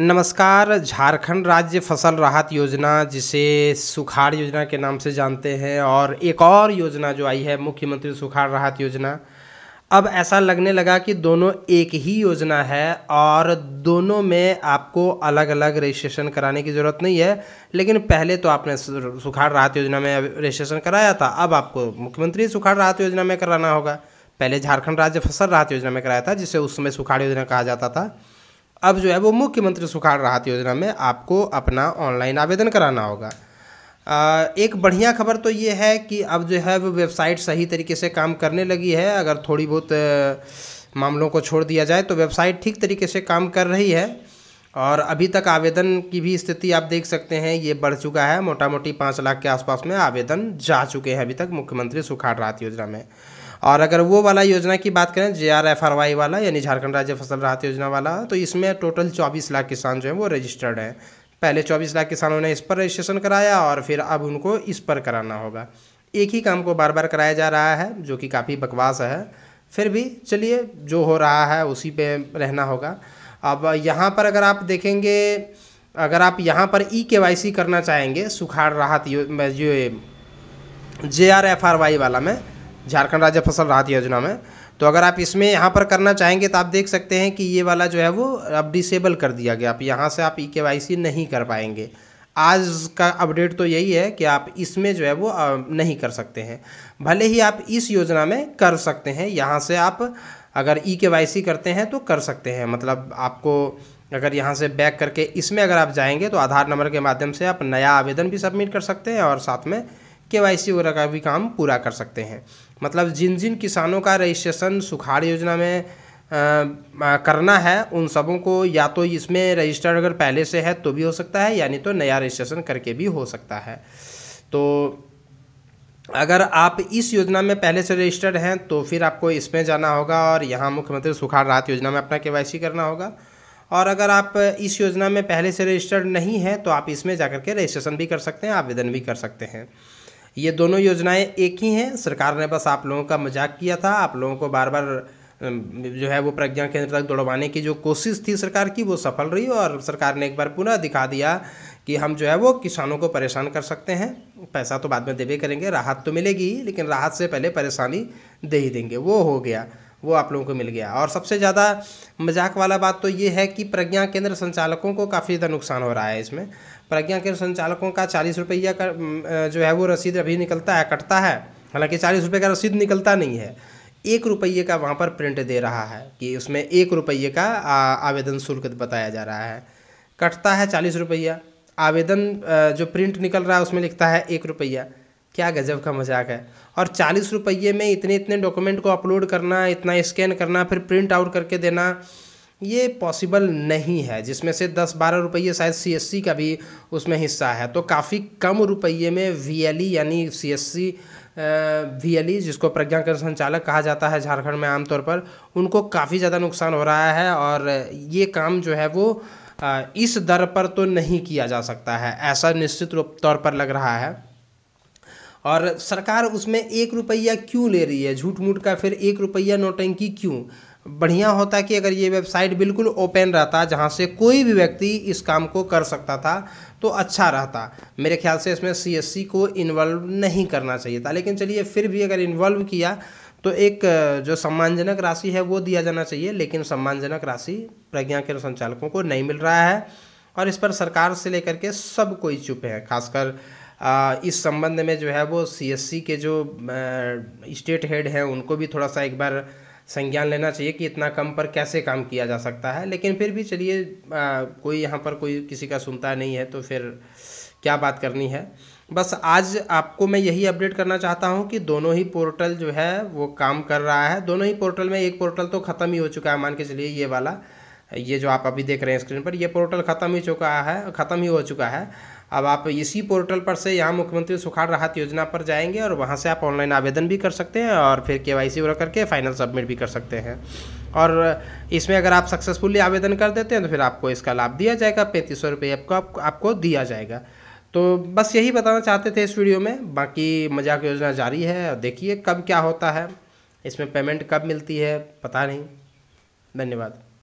नमस्कार झारखंड राज्य फसल राहत योजना जिसे सुखाड़ योजना के नाम से जानते हैं और एक और योजना जो आई है मुख्यमंत्री सुखाड़ राहत योजना अब ऐसा लगने लगा कि दोनों एक ही योजना है और दोनों में आपको अलग अलग रजिस्ट्रेशन कराने की ज़रूरत नहीं है लेकिन पहले तो आपने सुखाड़ राहत योजना में रजिस्ट्रेशन कराया था अब आपको मुख्यमंत्री सुखाड़ राहत योजना में कराना होगा पहले झारखंड राज्य फसल राहत योजना में कराया था जिसे उस समय सुखाड़ योजना कहा जाता था अब जो है वो मुख्यमंत्री सुखाड़ राहत योजना में आपको अपना ऑनलाइन आवेदन कराना होगा एक बढ़िया खबर तो ये है कि अब जो है वो वेबसाइट सही तरीके से काम करने लगी है अगर थोड़ी बहुत मामलों को छोड़ दिया जाए तो वेबसाइट ठीक तरीके से काम कर रही है और अभी तक आवेदन की भी स्थिति आप देख सकते हैं ये बढ़ चुका है मोटा मोटी पाँच लाख के आसपास में आवेदन जा चुके हैं अभी तक मुख्यमंत्री सुखाड़ राहत योजना में और अगर वो वाला योजना की बात करें J R F R Y वाला यानी झारखंड राज्य फसल राहत योजना वाला तो इसमें टोटल चौबीस लाख किसान जो है वो रजिस्टर्ड हैं पहले चौबीस लाख किसानों ने इस पर रजिस्ट्रेशन कराया और फिर अब उनको इस पर कराना होगा एक ही काम को बार बार कराया जा रहा है जो कि काफ़ी बकवास है फिर भी चलिए जो हो रहा है उसी पे रहना होगा अब यहाँ पर अगर आप देखेंगे अगर आप यहाँ पर ई के वाई सी करना चाहेंगे सुखाड़ राहत यो, J R F R Y वाला में झारखंड राज्य फसल राहत योजना में तो अगर आप इसमें यहाँ पर करना चाहेंगे तो आप देख सकते हैं कि ये वाला जो है वो अब डिसेबल कर दिया गया आप यहाँ से आप ई के वाई सी नहीं कर पाएंगे आज का अपडेट तो यही है कि आप इसमें जो है वो नहीं कर सकते हैं भले ही आप इस योजना में कर सकते हैं यहाँ से आप अगर ई के वाई सी करते हैं तो कर सकते हैं मतलब आपको अगर यहाँ से बैक करके इसमें अगर आप जाएंगे तो आधार नंबर के माध्यम से आप नया आवेदन भी सबमिट कर सकते हैं और साथ में के वाई सी वगैरह का भी काम पूरा कर सकते हैं मतलब जिन जिन किसानों का रजिस्ट्रेशन सुखाड़ योजना में आ, आ, करना है उन सबों को या तो इसमें रजिस्टर अगर पहले से है तो भी हो सकता है यानी तो नया रजिस्ट्रेशन करके भी हो सकता है तो अगर आप इस योजना में पहले से रजिस्टर्ड हैं तो फिर आपको इसमें जाना होगा और यहाँ मुख्यमंत्री सुखाड़ राहत योजना में अपना के करना होगा और अगर आप इस योजना में पहले से रजिस्टर्ड नहीं हैं तो आप इसमें जा के रजिस्ट्रेशन भी कर सकते हैं आवेदन भी कर सकते हैं ये दोनों योजनाएँ एक ही हैं सरकार ने बस आप लोगों का मज़ाक किया था आप लोगों को बार बार जो है वो प्रज्ञा केंद्र तक दौड़वाने की जो कोशिश थी सरकार की वो सफल रही और सरकार ने एक बार पुनः दिखा दिया कि हम जो है वो किसानों को परेशान कर सकते हैं पैसा तो बाद में देवे करेंगे राहत तो मिलेगी लेकिन राहत से पहले परेशानी दे ही देंगे वो हो गया वो आप लोगों को मिल गया और सबसे ज़्यादा मजाक वाला बात तो ये है कि प्रज्ञा केंद्र संचालकों को काफ़ी ज़्यादा नुकसान हो रहा है इसमें प्रज्ञा के संचालकों का चालीस रुपया का जो है वो रसीद अभी निकलता है कटता है हालांकि चालीस रुपये का रसीद निकलता नहीं है एक रुपये का वहाँ पर प्रिंट दे रहा है कि उसमें एक रुपये का आवेदन शुल्क बताया जा रहा है कटता है चालीस रुपया आवेदन जो प्रिंट निकल रहा है उसमें लिखता है एक रुपया क्या गजब का मजाक है और चालीस रुपये में इतने इतने डॉक्यूमेंट को अपलोड करना इतना स्कैन करना फिर प्रिंट आउट करके देना ये पॉसिबल नहीं है जिसमें से दस बारह रुपये शायद सी एस सी का भी उसमें हिस्सा है तो काफ़ी कम रुपये में वी एल ई यानी C S C V L E जिसको प्रज्ञा कर संचालक कहा जाता है झारखंड में आमतौर पर उनको काफ़ी ज़्यादा नुकसान हो रहा है और ये काम जो है वो इस दर पर तो नहीं किया जा सकता है ऐसा निश्चित रूप तौर पर लग रहा है और सरकार उसमें एक रुपया क्यों ले रही है झूठ मूठ का फिर एक रुपया नोटंकी क्यों बढ़िया होता कि अगर ये वेबसाइट बिल्कुल ओपन रहता जहाँ से कोई भी व्यक्ति इस काम को कर सकता था तो अच्छा रहता मेरे ख्याल से इसमें सी को इन्वॉल्व नहीं करना चाहिए था लेकिन चलिए फिर भी अगर इन्वॉल्व किया तो एक जो सम्मानजनक राशि है वो दिया जाना चाहिए लेकिन सम्मानजनक राशि प्रज्ञा के संचालकों को नहीं मिल रहा है और इस पर सरकार से लेकर के सब कोई चुप है खासकर इस संबंध में जो है वो सीएससी के जो स्टेट हेड हैं उनको भी थोड़ा सा एक बार संज्ञान लेना चाहिए कि इतना कम पर कैसे काम किया जा सकता है लेकिन फिर भी चलिए कोई यहाँ पर कोई किसी का सुनता नहीं है तो फिर क्या बात करनी है बस आज आपको मैं यही अपडेट करना चाहता हूँ कि दोनों ही पोर्टल जो है वो काम कर रहा है दोनों ही पोर्टल में एक पोर्टल तो ख़त्म ही हो चुका है मान के चलिए ये वाला ये जो आप अभी देख रहे हैं स्क्रीन पर ये पोर्टल ख़त्म ही चुका है ख़त्म ही हो चुका है अब आप इसी पोर्टल पर से यहाँ मुख्यमंत्री सुखाड़ राहत योजना पर जाएंगे और वहाँ से आप ऑनलाइन आवेदन भी कर सकते हैं और फिर के वाई सी करके फाइनल सबमिट भी कर सकते हैं और इसमें अगर आप सक्सेसफुली आवेदन कर देते हैं तो फिर आपको इसका लाभ दिया जाएगा पैंतीस सौ रुपये आपको आपको दिया जाएगा तो बस यही बताना चाहते थे इस वीडियो में बाकी मजाक योजना जारी है और देखिए कब क्या होता है इसमें पेमेंट कब मिलती है पता नहीं धन्यवाद